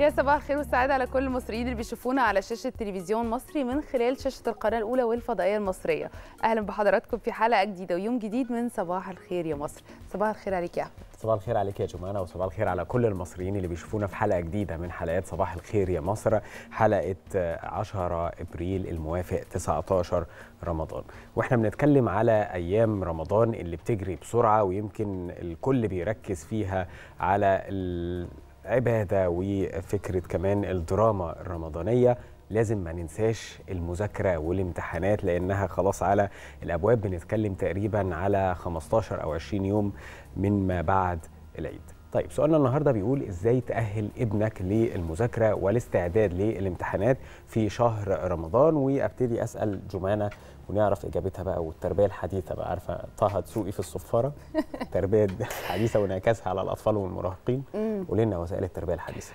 يا صباح الخير والسعادة على كل المصريين اللي بيشوفونا على شاشة تلفزيون مصري من خلال شاشة القناة الأولى والفضائية المصرية أهلا بحضراتكم في حلقة جديدة ويوم جديد من صباح الخير يا مصر صباح الخير عليك يا أحمد صباح الخير عليك يا جمانة وصباح الخير على كل المصريين اللي بيشوفونا في حلقة جديدة من حلقات صباح الخير يا مصر حلقة 10 إبريل الموافق 19 رمضان واحنا بنتكلم على أيام رمضان اللي بتجري بسرعة ويمكن الكل بيركز فيها على ال... العباده وفكره كمان الدراما الرمضانيه لازم ما ننساش المذاكرة والامتحانات لأنها خلاص على الأبواب بنتكلم تقريبا على 15 أو 20 يوم من ما بعد العيد طيب سؤالنا النهارده بيقول ازاي تأهل ابنك للمذاكره والاستعداد للامتحانات في شهر رمضان وابتدي اسال جمانه ونعرف اجابتها بقى والتربيه الحديثه بقى عارفه طه تسوقي في الصفاره التربيه الحديثه وانعكاسها على الاطفال والمراهقين قولي لنا وسائل التربيه الحديثه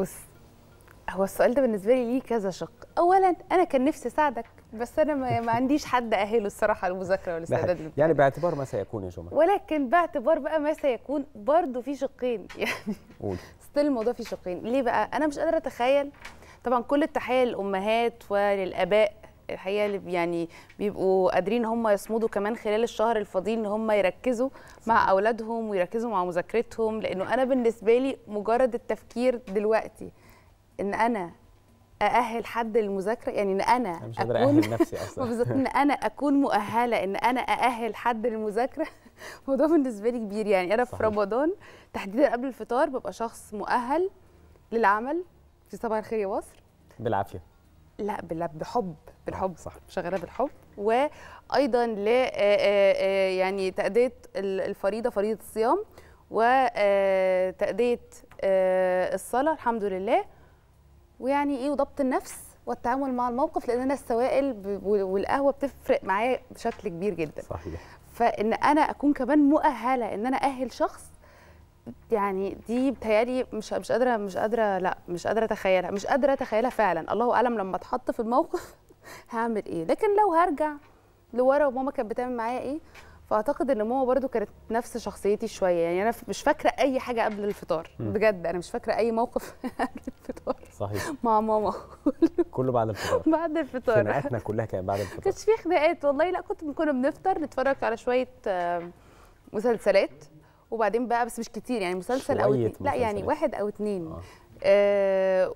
بص هو السؤال ده بالنسبه لي ليه كذا شق اولا انا كان نفسي اساعدك بس انا ما عنديش حد اهله الصراحه للمذاكره والاستعداد يعني باعتبار ما سيكون يا جماعه ولكن باعتبار بقى ما سيكون برضه في شقين يعني قول ستيل الموضوع في شقين ليه بقى انا مش قادره اتخيل طبعا كل التحيه للامهات وللاباء الحقيقه اللي يعني بيبقوا قادرين هم يصمدوا كمان خلال الشهر الفضيل ان هم يركزوا مع اولادهم ويركزوا مع مذاكرتهم لانه انا بالنسبه لي مجرد التفكير دلوقتي ان انا ااهل حد للمذاكره يعني ان انا مش قادره نفسي اصلا بالظبط ان انا اكون مؤهله ان انا ااهل حد للمذاكره الموضوع بالنسبه لي كبير يعني انا صحيح. في رمضان تحديدا قبل الفطار ببقى شخص مؤهل للعمل في صباح الخير يا مصر بالعافيه لا بحب بالحب آه، صح شغاله بالحب وايضا ل آه، آه، يعني تاديه الفريضه فريضه الصيام وتاديه الصلاه الحمد لله ويعني ايه وضبط النفس والتعامل مع الموقف لان انا السوائل والقهوه بتفرق معايا بشكل كبير جدا صحيح فان انا اكون كمان مؤهله ان انا اهل شخص يعني دي بتهيالي مش مش قادره مش قادره لا مش قادره اتخيلها مش قادره اتخيلها فعلا الله اعلم لما اتحط في الموقف هعمل ايه لكن لو هرجع لورا وماما كانت بتعمل معايا ايه فاعتقد ان ماما برضو كانت نفس شخصيتي شويه يعني انا مش فاكره اي حاجه قبل الفطار م. بجد انا مش فاكره اي موقف قبل الفطار صحيح مع ماما كله بعد الفطار بعد الفطار خناقاتنا كلها كانت بعد الفطار كانش في خناقات والله لا كنت كنا بنفطر نتفرج على شويه مسلسلات وبعدين بقى بس مش كتير يعني مسلسل او اتنين لا يعني واحد او اتنين آه. آه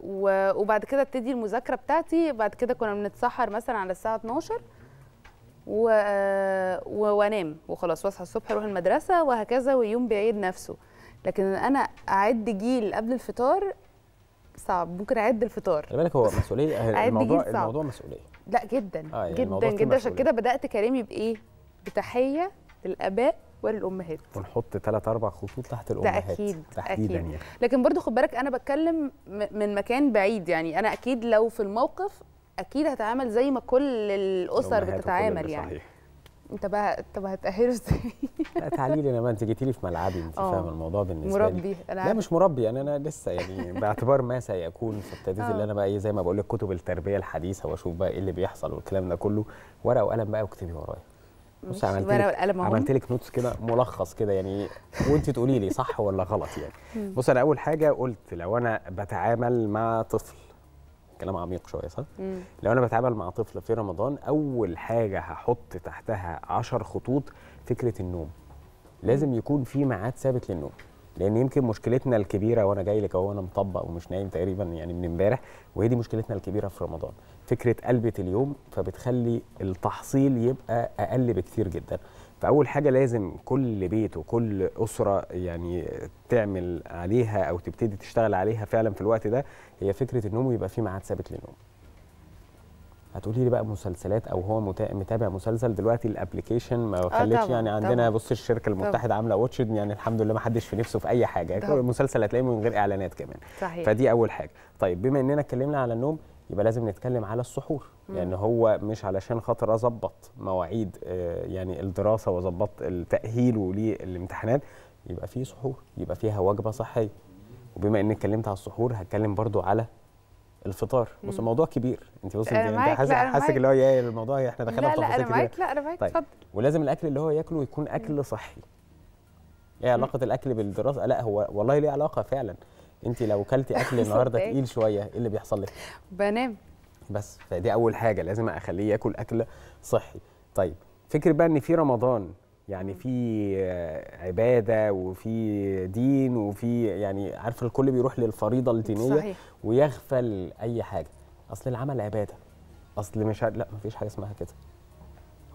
وبعد كده ابتدي المذاكره بتاعتي بعد كده كنا بنتسحر مثلا على الساعه 12 و... وانام وخلاص واصحى الصبح اروح المدرسه وهكذا ويوم بعيد نفسه لكن انا اعد جيل قبل الفطار صعب ممكن اعد الفطار خلي بالك هو مسؤوليه الموضوع الموضوع مسؤوليه لا جدا آه يعني جدا جدا عشان كده بدات كلامي بايه بتحيه للاباء وللامهات ونحط ثلاث اربع خطوط تحت الامهات ده اكيد تحديدا يعني لكن برضو خد بالك انا بتكلم من مكان بعيد يعني انا اكيد لو في الموقف اكيد هتعامل زي ما كل الاسر بتتعامل يعني صحيح. انت بقى طب هتأهله ازاي؟ لا تعالي لي انا ما انت جيتي لي في ملعبي انت آه. فاهمه الموضوع بالنسبه لي مربي انا لا مش مربي انا يعني انا لسه يعني باعتبار ما سيكون في التدريس آه. اللي انا بقى ايه زي ما بقول لك كتب التربيه الحديثه واشوف بقى ايه اللي بيحصل والكلام ده كله ورقه وقلم بقى واكتبي ورايا بصي عملت لك عملت لك نوتس كده ملخص كده يعني وانت تقولي لي صح ولا غلط يعني بص انا اول حاجه قلت لو انا بتعامل مع طفل كلام عميق شويه صح؟ لو انا بتعامل مع طفل في رمضان اول حاجه هحط تحتها عشر خطوط فكره النوم. لازم يكون في ميعاد ثابت للنوم. لان يمكن مشكلتنا الكبيره وانا جاي لك اهو انا مطبق ومش نايم تقريبا يعني من امبارح وهي دي مشكلتنا الكبيره في رمضان فكره قلبه اليوم فبتخلي التحصيل يبقى اقل بكثير جدا فاول حاجه لازم كل بيت وكل اسره يعني تعمل عليها او تبتدي تشتغل عليها فعلا في الوقت ده هي فكره النوم يبقى في ميعاد ثابت للنوم هتقولي لي بقى مسلسلات او هو متابع مسلسل دلوقتي الابلكيشن ما آه، خلتش يعني عندنا بص الشركه المتحده عامله واتش يعني الحمد لله ما حدش في نفسه في اي حاجه المسلسل هتلاقيه من غير اعلانات كمان صحيح. فدي اول حاجه طيب بما اننا اتكلمنا على النوم يبقى لازم نتكلم على السحور لان يعني هو مش علشان خاطر اظبط مواعيد آه، يعني الدراسه واظبط التاهيل وللامتحانات يبقى فيه سحور يبقى فيها وجبه صحيه وبما اني اتكلمت على السحور هتكلم برضو على الفطار بص الموضوع كبير انت بص انت حاسس حاسك اللي هو ايه الموضوع احنا دخلنا في تفاصيل كتير لا انا معاك لا انا معاك طيب، اتفضل ولازم الاكل اللي هو ياكله يكون اكل صحي ايه علاقه الاكل بالدراسه لا هو والله ليه علاقه فعلا انت لو كلتي اكل النهارده تقيل شويه ايه اللي بيحصل لك بنام بس فدي اول حاجه لازم اخليه ياكل اكل صحي طيب فكر بقى ان في رمضان يعني في عباده وفي دين وفي يعني عارفه الكل بيروح للفريضه الدينيه صحيح. ويغفل اي حاجه اصل العمل عباده اصل مش لا مفيش حاجه اسمها كده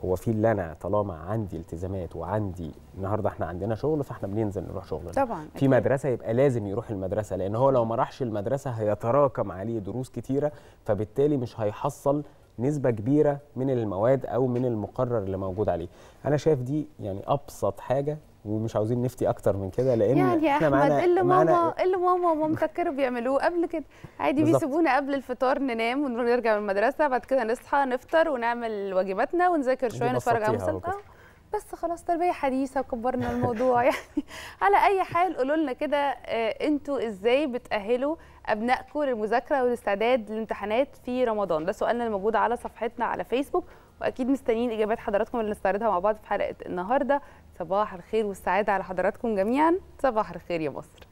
هو في اللي انا طالما عندي التزامات وعندي النهارده احنا عندنا شغل فاحنا بننزل نروح شغلنا طبعا في مدرسه يبقى لازم يروح المدرسه لان هو لو ما راحش المدرسه هيتراكم عليه دروس كتيره فبالتالي مش هيحصل نسبه كبيره من المواد او من المقرر اللي موجود عليه انا شايف دي يعني ابسط حاجه ومش عاوزين نفتي اكتر من كده لان يعني يا معانا ايه اللي معنا ايه اللي ماما ومامتك كانوا بيعملوه قبل كده عادي بيسيبونا قبل الفطار ننام ونرجع من المدرسه بعد كده نصحى نفطر ونعمل واجباتنا ونذاكر شويه نتفرج على مسلسل آه، بس خلاص تربيه حديثه وكبرنا الموضوع يعني على اي حال قولوا لنا كده آه، انتوا ازاي بتاهلوا ابنائكم للمذاكره والاستعداد للامتحانات في رمضان ده سؤالنا الموجود على صفحتنا على فيسبوك واكيد مستنيين اجابات حضراتكم اللي نستعرضها مع بعض في حلقه النهارده صباح الخير والسعادة على حضراتكم جميعا صباح الخير يا مصر